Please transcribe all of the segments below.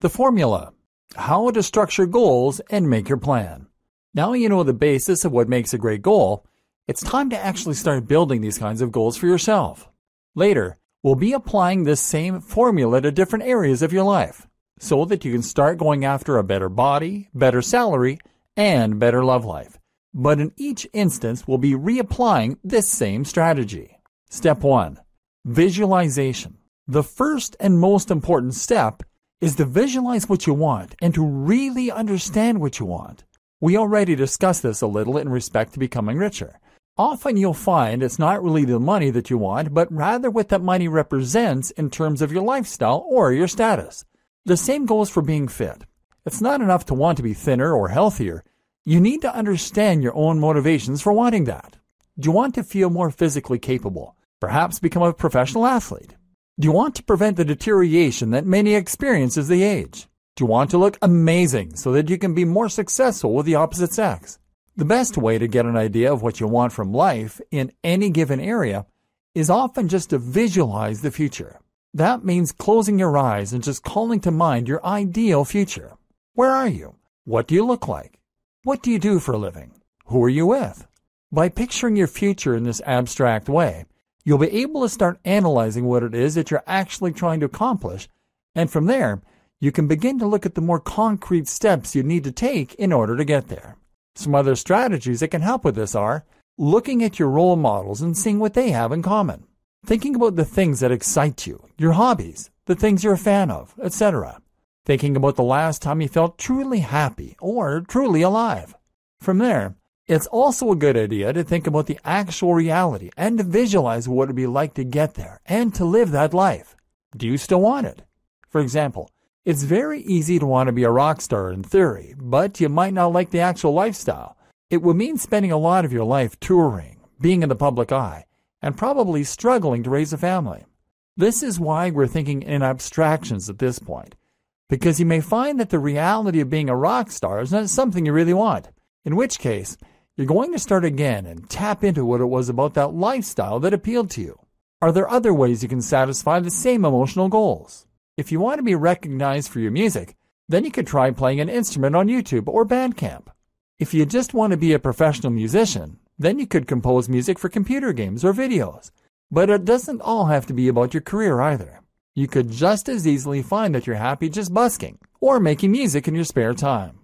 The formula, how to structure goals and make your plan. Now you know the basis of what makes a great goal, it's time to actually start building these kinds of goals for yourself. Later, we'll be applying this same formula to different areas of your life so that you can start going after a better body, better salary, and better love life. But in each instance, we'll be reapplying this same strategy. Step 1. Visualization. The first and most important step is to visualize what you want and to really understand what you want. We already discussed this a little in respect to becoming richer. Often you'll find it's not really the money that you want, but rather what that money represents in terms of your lifestyle or your status. The same goes for being fit. It's not enough to want to be thinner or healthier. You need to understand your own motivations for wanting that. Do you want to feel more physically capable? Perhaps become a professional athlete? Do you want to prevent the deterioration that many experience as they age? Do you want to look amazing so that you can be more successful with the opposite sex? The best way to get an idea of what you want from life in any given area is often just to visualize the future. That means closing your eyes and just calling to mind your ideal future. Where are you? What do you look like? What do you do for a living? Who are you with? By picturing your future in this abstract way, you'll be able to start analyzing what it is that you're actually trying to accomplish. And from there, you can begin to look at the more concrete steps you need to take in order to get there. Some other strategies that can help with this are looking at your role models and seeing what they have in common, thinking about the things that excite you, your hobbies, the things you're a fan of, etc. Thinking about the last time you felt truly happy or truly alive. From there, it's also a good idea to think about the actual reality and to visualize what it would be like to get there and to live that life. Do you still want it? For example, it's very easy to want to be a rock star in theory, but you might not like the actual lifestyle. It would mean spending a lot of your life touring, being in the public eye, and probably struggling to raise a family. This is why we're thinking in abstractions at this point, because you may find that the reality of being a rock star is not something you really want, in which case, you're going to start again and tap into what it was about that lifestyle that appealed to you. Are there other ways you can satisfy the same emotional goals? If you want to be recognized for your music, then you could try playing an instrument on YouTube or Bandcamp. If you just want to be a professional musician, then you could compose music for computer games or videos. But it doesn't all have to be about your career either. You could just as easily find that you're happy just busking or making music in your spare time.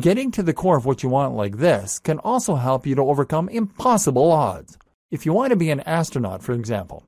Getting to the core of what you want like this can also help you to overcome impossible odds. If you want to be an astronaut, for example,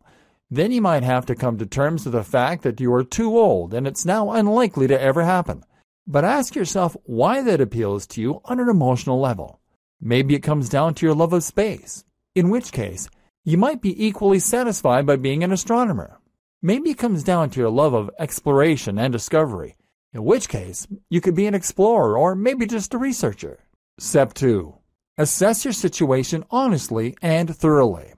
then you might have to come to terms with the fact that you are too old and it's now unlikely to ever happen. But ask yourself why that appeals to you on an emotional level. Maybe it comes down to your love of space, in which case, you might be equally satisfied by being an astronomer. Maybe it comes down to your love of exploration and discovery, in which case you could be an explorer or maybe just a researcher. Step 2. Assess your situation honestly and thoroughly.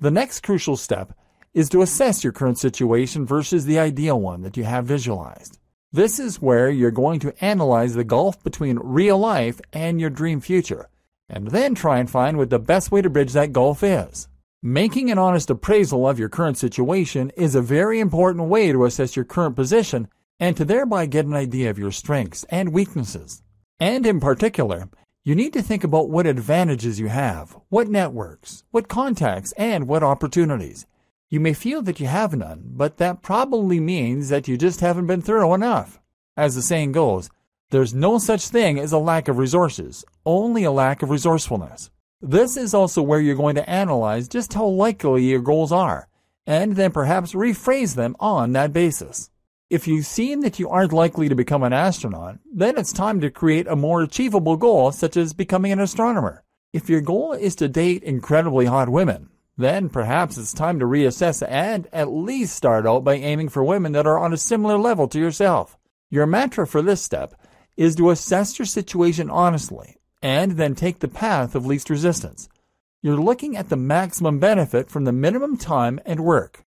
The next crucial step is to assess your current situation versus the ideal one that you have visualized. This is where you're going to analyze the gulf between real life and your dream future, and then try and find what the best way to bridge that gulf is. Making an honest appraisal of your current situation is a very important way to assess your current position and to thereby get an idea of your strengths and weaknesses. And in particular, you need to think about what advantages you have, what networks, what contacts, and what opportunities. You may feel that you have none, but that probably means that you just haven't been thorough enough. As the saying goes, there's no such thing as a lack of resources, only a lack of resourcefulness. This is also where you're going to analyze just how likely your goals are, and then perhaps rephrase them on that basis. If you seem that you aren't likely to become an astronaut, then it's time to create a more achievable goal, such as becoming an astronomer. If your goal is to date incredibly hot women, then perhaps it's time to reassess and at least start out by aiming for women that are on a similar level to yourself. Your mantra for this step is to assess your situation honestly and then take the path of least resistance. You're looking at the maximum benefit from the minimum time and work.